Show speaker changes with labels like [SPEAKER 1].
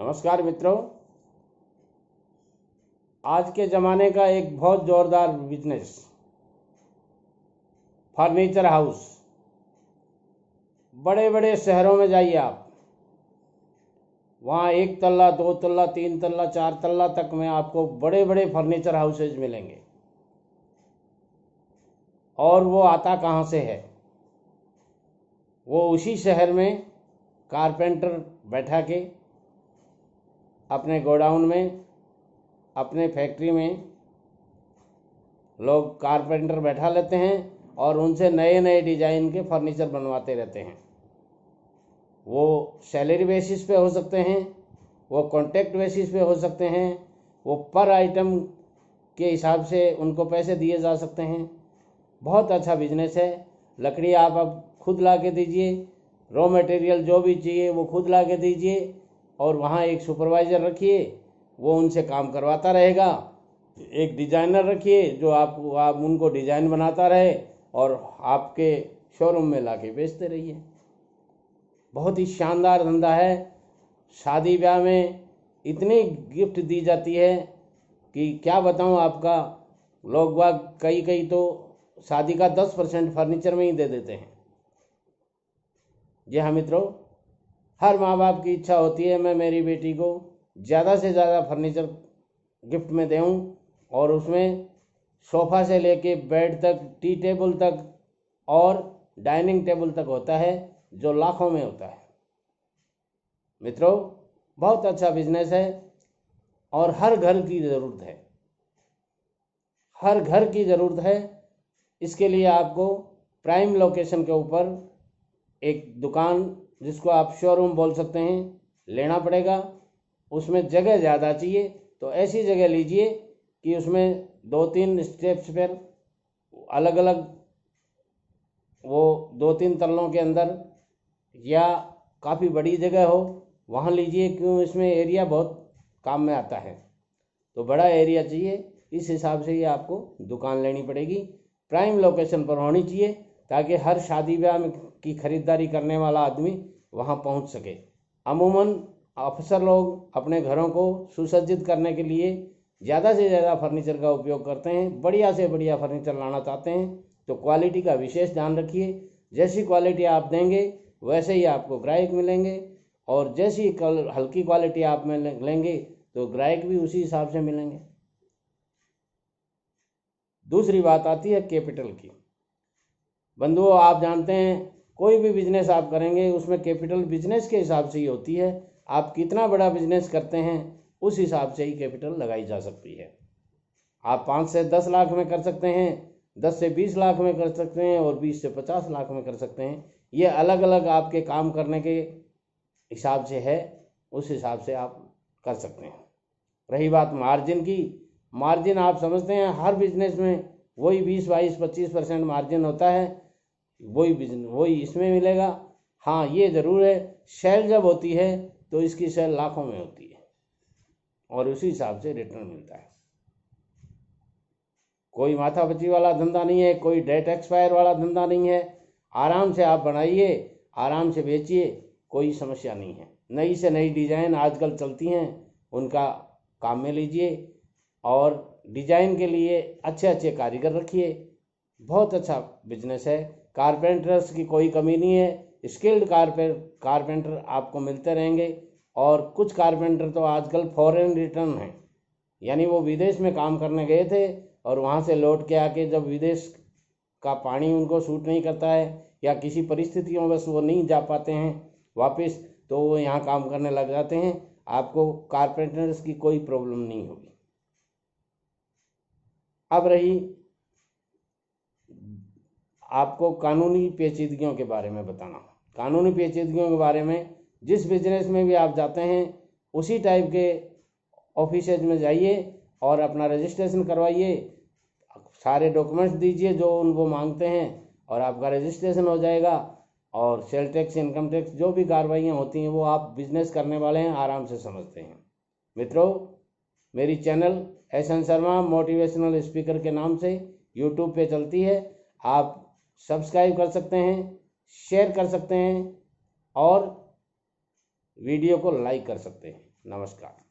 [SPEAKER 1] नमस्कार मित्रों आज के ज़माने का एक बहुत ज़ोरदार बिजनेस फर्नीचर हाउस बड़े बड़े शहरों में जाइए आप वहाँ एक तल्ला दो तल्ला तीन तल्ला चार तल्ला तक में आपको बड़े बड़े फर्नीचर हाउसेज मिलेंगे और वो आता कहाँ से है वो उसी शहर में कारपेंटर बैठा के अपने गोडाउन में अपने फैक्ट्री में लोग कारपेंटर बैठा लेते हैं और उनसे नए नए डिजाइन के फर्नीचर बनवाते रहते हैं वो सैलरी बेसिस पे हो सकते हैं वो कॉन्ट्रैक्ट बेसिस पे हो सकते हैं वो पर आइटम के हिसाब से उनको पैसे दिए जा सकते हैं बहुत अच्छा बिजनेस है लकड़ी आप अब खुद ला के दीजिए रॉ मटेरियल जो भी चाहिए वो खुद ला के दीजिए और वहाँ एक सुपरवाइज़र रखिए वो उनसे काम करवाता रहेगा एक डिज़ाइनर रखिए जो आप आप उनको डिज़ाइन बनाता रहे और आपके शोरूम में ला के बेचते रहिए बहुत ही शानदार धंधा है शादी ब्याह में इतनी गिफ्ट दी जाती है कि क्या बताऊँ आपका लोग बाग कई कई तो शादी का दस परसेंट फर्नीचर में ही दे देते हैं जी हाँ मित्रों हर माँ बाप की इच्छा होती है मैं मेरी बेटी को ज़्यादा से ज़्यादा फर्नीचर गिफ्ट में दूँ और उसमें सोफ़ा से लेके बेड तक टी टेबल तक और डाइनिंग टेबल तक होता है जो लाखों में होता है मित्रों बहुत अच्छा बिजनेस है और हर घर की ज़रूरत है हर घर की ज़रूरत है इसके लिए आपको प्राइम लोकेशन के ऊपर एक दुकान जिसको आप शोरूम बोल सकते हैं लेना पड़ेगा उसमें जगह ज़्यादा चाहिए तो ऐसी जगह लीजिए कि उसमें दो तीन स्टेप्स पर अलग अलग वो दो तीन तलों के अंदर या काफ़ी बड़ी जगह हो वहाँ लीजिए क्यों इसमें एरिया बहुत काम में आता है तो बड़ा एरिया चाहिए इस हिसाब से ये आपको दुकान लेनी पड़ेगी प्राइम लोकेशन पर होनी चाहिए ताकि हर शादी ब्याह में की खरीदारी करने वाला आदमी वहाँ पहुँच सके अमूमन अफसर लोग अपने घरों को सुसज्जित करने के लिए ज़्यादा से ज़्यादा फर्नीचर का उपयोग करते हैं बढ़िया से बढ़िया फर्नीचर लाना चाहते हैं तो क्वालिटी का विशेष ध्यान रखिए जैसी क्वालिटी आप देंगे वैसे ही आपको ग्राहक मिलेंगे और जैसी कल हल्की क्वालिटी आप में लेंगे तो ग्राहक भी उसी हिसाब से मिलेंगे दूसरी बात आती है कैपिटल की बंधुओं आप जानते हैं कोई भी बिजनेस आप करेंगे उसमें कैपिटल बिजनेस के हिसाब से ही होती है आप कितना बड़ा बिजनेस करते हैं उस हिसाब से ही कैपिटल लगाई जा सकती है आप पाँच से दस लाख में कर सकते हैं दस से बीस लाख में कर सकते हैं और बीस से पचास लाख में कर सकते हैं ये अलग अलग आपके काम करने के हिसाब से है उस हिसाब से आप कर सकते हैं रही बात मार्जिन की मार्जिन आप समझते हैं हर बिजनेस में वही बीस बाईस पच्चीस परसेंट मार्जिन होता है वही बिजनेस वही इसमें मिलेगा हाँ ये ज़रूर है सेल जब होती है तो इसकी सेल लाखों में होती है और उसी हिसाब से रिटर्न मिलता है कोई माथा बची वाला धंधा नहीं है कोई डेट एक्सपायर वाला धंधा नहीं है आराम से आप बनाइए आराम से बेचिए कोई समस्या नहीं है नई से नई डिज़ाइन आजकल चलती हैं उनका काम में लीजिए और डिज़ाइन के लिए अच्छे अच्छे कारीगर रखिए बहुत अच्छा बिजनेस है कारपेंटर्स की कोई कमी नहीं है स्किल्ड कारपे कारपेंटर आपको मिलते रहेंगे और कुछ कारपेंटर तो आजकल फॉरेन रिटर्न हैं यानी वो विदेश में काम करने गए थे और वहाँ से लौट के आके जब विदेश का पानी उनको सूट नहीं करता है या किसी परिस्थितियों बस वो नहीं जा पाते हैं वापस तो वो यहाँ काम करने लग जाते हैं आपको कारपेंटर्स की कोई प्रॉब्लम नहीं होगी अब रही आपको कानूनी पेचीदगियों के बारे में बताना कानूनी पेचीदगियों के बारे में जिस बिजनेस में भी आप जाते हैं उसी टाइप के ऑफिस में जाइए और अपना रजिस्ट्रेशन करवाइए सारे डॉक्यूमेंट्स दीजिए जो उनको मांगते हैं और आपका रजिस्ट्रेशन हो जाएगा और सेल टैक्स इनकम टैक्स जो भी कार्रवाइयाँ होती हैं वो आप बिजनेस करने वाले हैं आराम से समझते हैं मित्रों मेरी channel S N Sharma motivational speaker के नाम से यूट्यूब पे चलती है आप सब्सक्राइब कर सकते हैं शेयर कर सकते हैं और वीडियो को लाइक कर सकते हैं नमस्कार